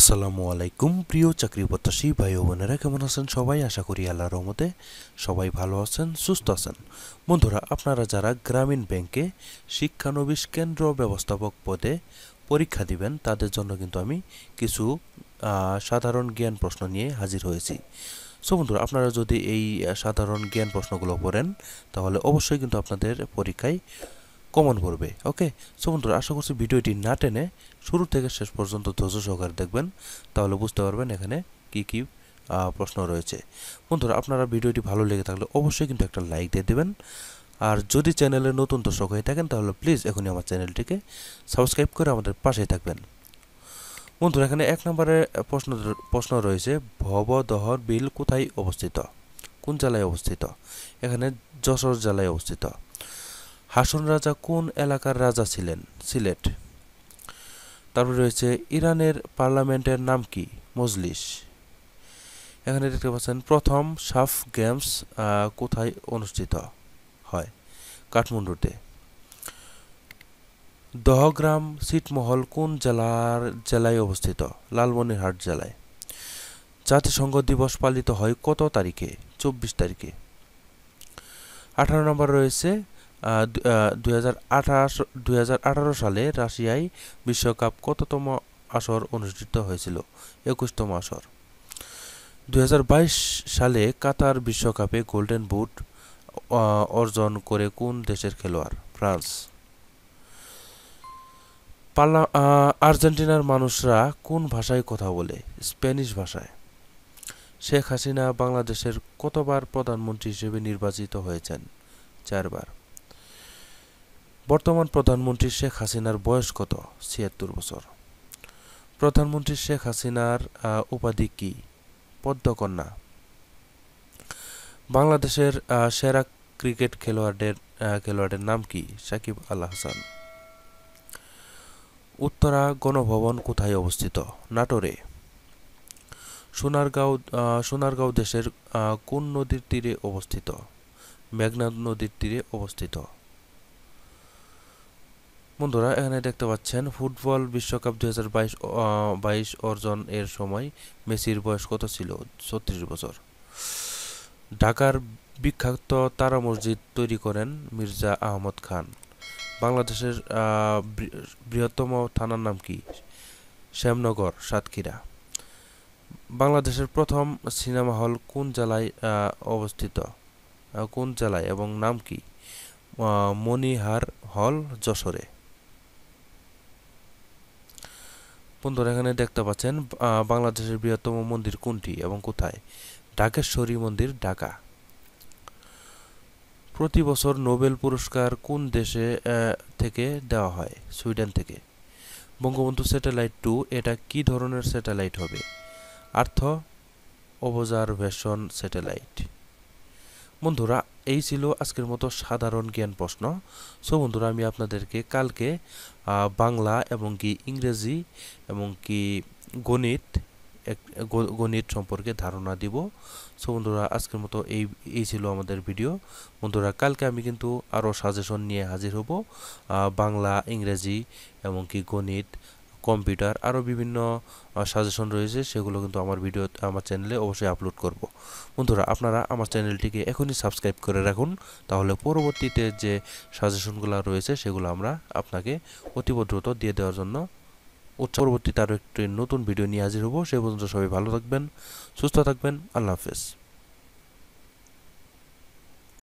আসসালামু আলাইকুম প্রিয় চাকরি প্রত্যাশী ভাই ও বোনেরা কেমন আছেন সবাই আশা করি আল্লাহ রহমতে সবাই ভালো আছেন সুস্থ আছেন বন্ধুরা আপনারা যারা গ্রামীণ ব্যাংকে শিক্ষানবিশ কেন্দ্র ব্যবস্থাপক পদে পরীক্ষা দিবেন তাদের জন্য কিন্তু আমি কিছু সাধারণ জ্ঞান প্রশ্ন নিয়ে হাজির হয়েছি সো বন্ধুরা আপনারা যদি এই সাধারণ জ্ঞান প্রশ্নগুলো পড়েন তাহলে অবশ্যই কিন্তু আপনাদের পরীক্ষায় কমন পড়বে ওকে সো বন্ধুরা আশা করছি ভিডিওটি না টেনে শুরু থেকে শেষ পর্যন্ত ধৈর্য সহকারে দেখবেন তাহলে বুঝতে পারবেন এখানে কি কি প্রশ্ন রয়েছে বন্ধুরা আপনারা ভিডিওটি ভালো লেগে থাকলে অবশ্যই কিন্তু একটা লাইক দিয়ে দেবেন আর যদি চ্যানেলে নতুন দর্শক হয়ে থাকেন তাহলে প্লিজ এখনই আমার চ্যানেলটিকে সাবস্ক্রাইব করে আমাদের পাশেই থাকবেন বন্ধুরা এখানে এক নম্বরে প্রশ্ন প্রশ্ন রয়েছে ভবদহর বিল কোথায় অবস্থিত কোন জেলায় অবস্থিত এখানে যশোর জেলায় অবস্থিত হাসন রাজা কোন এলাকার রাজা ছিলেন সিলেট তারপর রয়েছে ইরানের পার্লামেন্টের নাম কি মজলিস এখানে দেখতে পাচ্ছেন প্রথম সাফ গেমস কোথায় অনুষ্ঠিত হয় কাঠমান্ডুতে দহগ্রাম ছিটমহল কোন জেলার জেলায় অবস্থিত লালমনিরহাট জেলায় জাতিসংঘ দিবস পালিত হয় কত তারিখে চব্বিশ তারিখে আঠারো নম্বর রয়েছে আঠারো সালে রাশিয়ায় বিশ্বকাপ কততম আসর অনুষ্ঠিত হয়েছিল একুশতম আসর দুই সালে কাতার বিশ্বকাপে গোল্ডেন বুট অর্জন করে কোন দেশের খেলোয়াড় ফ্রান্স পাল্লা আর্জেন্টিনার মানুষরা কোন ভাষায় কথা বলে স্প্যানিশ ভাষায় শেখ হাসিনা বাংলাদেশের কতবার প্রধানমন্ত্রী হিসেবে নির্বাচিত হয়েছেন চারবার বর্তমান প্রধানমন্ত্রী শেখ হাসিনার বয়স কত ছিয়াত্তর বছর প্রধানমন্ত্রী শেখ হাসিনার উপাধি কী পদ্মকন্যা বাংলাদেশের সেরা ক্রিকেট খেলোয়াড়ের খেলোয়াড়ের নাম কি সাকিব আল হাসান উত্তরা গণভবন কোথায় অবস্থিত নাটোরে সোনারগাঁও সোনারগাঁও দেশের কোন নদীর তীরে অবস্থিত মেঘনাদ নদীর তীরে অবস্থিত বন্ধুরা এখানে দেখতে পাচ্ছেন ফুটবল বিশ্বকাপ দু হাজার বাইশ অর্জন এর সময় মেসির বয়স কত ছিল ছত্রিশ বছর ঢাকার বিখ্যাত তারা মসজিদ তৈরি করেন মির্জা আহমদ খান বাংলাদেশের বৃহত্তম থানার নাম কি শ্যামনগর সাতক্ষীরা বাংলাদেশের প্রথম সিনেমা হল কোন জেলায় অবস্থিত কোন জেলায় এবং নাম কি মনিহার হল যশোরে বন্ধুরা এখানে দেখতে পাচ্ছেন বাংলাদেশের বৃহত্তম মন্দির কোনটি এবং কোথায় ঢাকেশ্বরী মন্দির ঢাকা প্রতি বছর নোবেল পুরস্কার কোন দেশে থেকে দেওয়া হয় সুইডেন থেকে বঙ্গবন্ধু স্যাটেলাইট টু এটা কি ধরনের স্যাটেলাইট হবে আর্থ অবজারভেশন স্যাটেলাইট বন্ধুরা এই ছিল আজকের মতো সাধারণ জ্ঞান প্রশ্ন সো বন্ধুরা আমি আপনাদেরকে কালকে বাংলা এবং কি ইংরেজি এবং কি গণিত গণিত সম্পর্কে ধারণা দিব সো বন্ধুরা আজকের মতো এই এই ছিল আমাদের ভিডিও বন্ধুরা কালকে আমি কিন্তু আরও সাজেশন নিয়ে হাজির হব বাংলা ইংরেজি এমনকি গণিত কম্পিউটার আরও বিভিন্ন সাজেশন রয়েছে সেগুলো কিন্তু আমার ভিডিও আমার চ্যানেলে অবশ্যই আপলোড করব বন্ধুরা আপনারা আমার চ্যানেলটিকে এখনই সাবস্ক্রাইব করে রাখুন তাহলে পরবর্তীতে যে সাজেশনগুলো রয়েছে সেগুলো আমরা আপনাকে অতীব দ্রুত দিয়ে দেওয়ার জন্য উচ্চ পরবর্তীতে আরও একটি নতুন ভিডিও নিয়ে হাজির হব সে পর্যন্ত সবাই ভালো থাকবেন সুস্থ থাকবেন আল্লাহ হাফেজ